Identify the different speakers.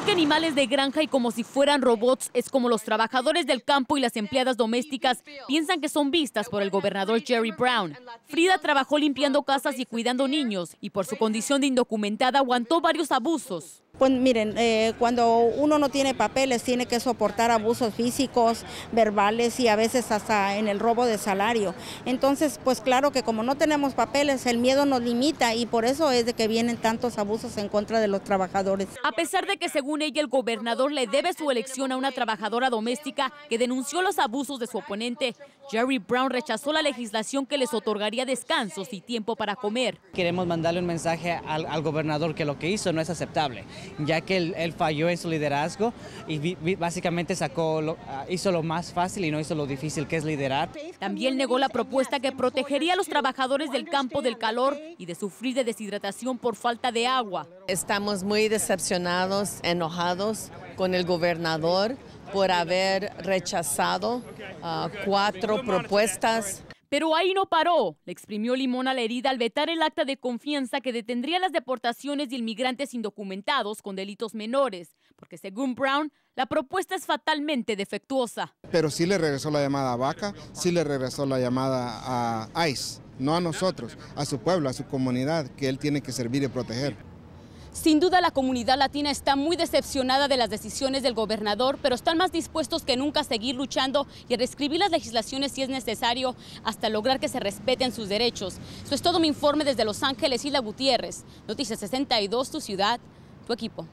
Speaker 1: Porque animales de granja y como si fueran robots, es como los trabajadores del campo y las empleadas domésticas piensan que son vistas por el gobernador Jerry Brown. Frida trabajó limpiando casas y cuidando niños, y por su condición de indocumentada aguantó varios abusos.
Speaker 2: Pues miren, eh, cuando uno no tiene papeles tiene que soportar abusos físicos, verbales y a veces hasta en el robo de salario. Entonces, pues claro que como no tenemos papeles, el miedo nos limita y por eso es de que vienen tantos abusos en contra de los trabajadores.
Speaker 1: A pesar de que según ella el gobernador le debe su elección a una trabajadora doméstica que denunció los abusos de su oponente, Jerry Brown rechazó la legislación que les otorgaría descansos y tiempo para comer. Queremos
Speaker 3: mandarle un mensaje al gobernador que
Speaker 1: lo que hizo no es aceptable ya que él, falló en su liderazgo y básicamente sacó ah, hizo lo más fácil y no hizo lo difícil que es liderar. También negó la propuesta que protegería a los trabajadores del campo del calor y de sufrir de deshidratación por falta de agua. Estamos muy decepcionados, enojados con el gobernador por haber rechazado ah, cuatro propuestas pero ahí no paró. Le exprimió limón a la herida al vetar el acta de confianza que detendría las deportaciones de inmigrantes indocumentados con delitos menores, porque según Brown, la propuesta es fatalmente defectuosa.
Speaker 3: Pero sí le regresó la llamada a Vaca, sí le regresó la llamada a ICE, no a nosotros, a su pueblo, a su comunidad, que él tiene que servir y proteger.
Speaker 1: Sin duda la comunidad latina está muy decepcionada de las decisiones del gobernador, pero están más dispuestos que nunca a seguir luchando y a reescribir las legislaciones si es necesario hasta lograr que se respeten sus derechos. Eso es todo mi informe desde Los Ángeles, Isla Gutiérrez. Noticias 62, tu ciudad, tu equipo.